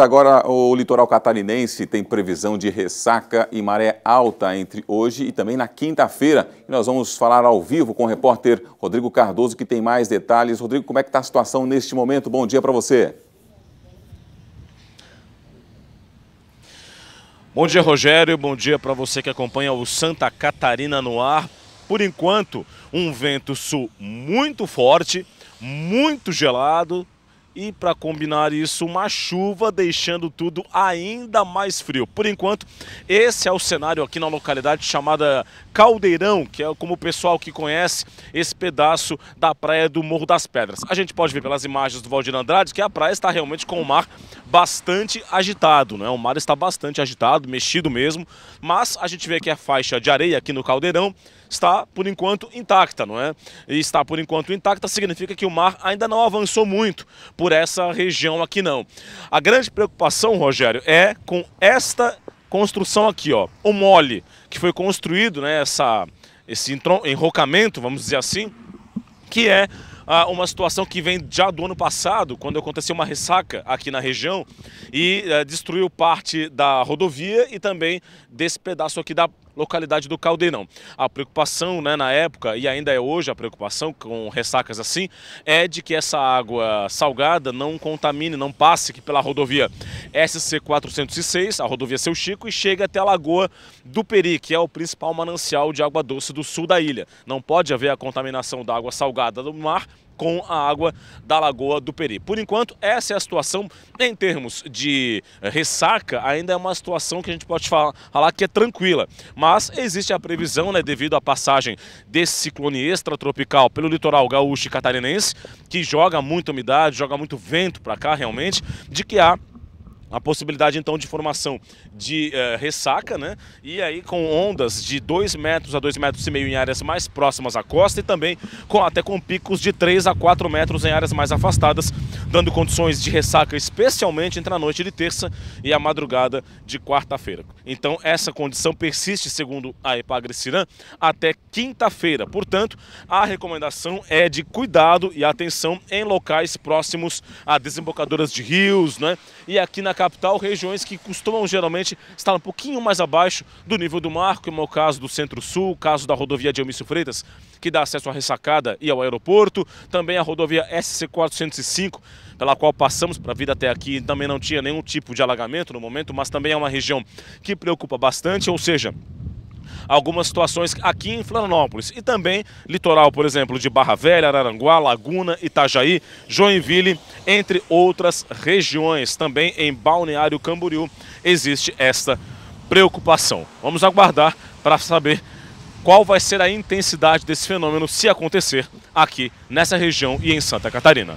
agora, o litoral catarinense tem previsão de ressaca e maré alta entre hoje e também na quinta-feira. E nós vamos falar ao vivo com o repórter Rodrigo Cardoso, que tem mais detalhes. Rodrigo, como é que está a situação neste momento? Bom dia para você. Bom dia, Rogério. Bom dia para você que acompanha o Santa Catarina no ar. Por enquanto, um vento sul muito forte, muito gelado, e para combinar isso, uma chuva deixando tudo ainda mais frio. Por enquanto, esse é o cenário aqui na localidade chamada Caldeirão, que é como o pessoal que conhece esse pedaço da praia do Morro das Pedras. A gente pode ver pelas imagens do Valdir Andrade que a praia está realmente com o mar bastante agitado, né? O mar está bastante agitado, mexido mesmo, mas a gente vê que a faixa de areia aqui no Caldeirão está por enquanto intacta, não é? E está por enquanto intacta significa que o mar ainda não avançou muito por essa região aqui não. A grande preocupação, Rogério, é com esta construção aqui, ó, o mole que foi construído, né, essa, esse enrocamento, vamos dizer assim, que é ah, uma situação que vem já do ano passado, quando aconteceu uma ressaca aqui na região e ah, destruiu parte da rodovia e também desse pedaço aqui da localidade do Caldeirão. A preocupação né, na época, e ainda é hoje a preocupação com ressacas assim, é de que essa água salgada não contamine, não passe pela rodovia SC406, a rodovia Seu Chico, e chegue até a Lagoa do Peri, que é o principal manancial de água doce do sul da ilha. Não pode haver a contaminação da água salgada do mar com a água da Lagoa do Peri. Por enquanto, essa é a situação em termos de eh, ressaca, ainda é uma situação que a gente pode falar, falar que é tranquila, mas existe a previsão, né, devido à passagem desse ciclone extratropical pelo litoral gaúcho e catarinense, que joga muita umidade, joga muito vento para cá realmente, de que há a possibilidade então de formação de eh, ressaca, né? E aí com ondas de 2 metros a 2 metros e meio em áreas mais próximas à costa e também com, até com picos de 3 a 4 metros em áreas mais afastadas, dando condições de ressaca especialmente entre a noite de terça e a madrugada de quarta-feira. Então essa condição persiste, segundo a Epagre-Ciran, até quinta-feira. Portanto, a recomendação é de cuidado e atenção em locais próximos a desembocadoras de rios, né? E aqui na capital, regiões que costumam geralmente estar um pouquinho mais abaixo do nível do mar, como é o caso do Centro-Sul, o caso da rodovia de Elmício Freitas, que dá acesso à ressacada e ao aeroporto, também a rodovia SC405, pela qual passamos para vir até aqui, também não tinha nenhum tipo de alagamento no momento, mas também é uma região que preocupa bastante, ou seja, algumas situações aqui em Florianópolis. E também litoral, por exemplo, de Barra Velha, Araranguá, Laguna, Itajaí, Joinville, entre outras regiões. Também em Balneário Camboriú existe esta preocupação. Vamos aguardar para saber qual vai ser a intensidade desse fenômeno se acontecer aqui nessa região e em Santa Catarina.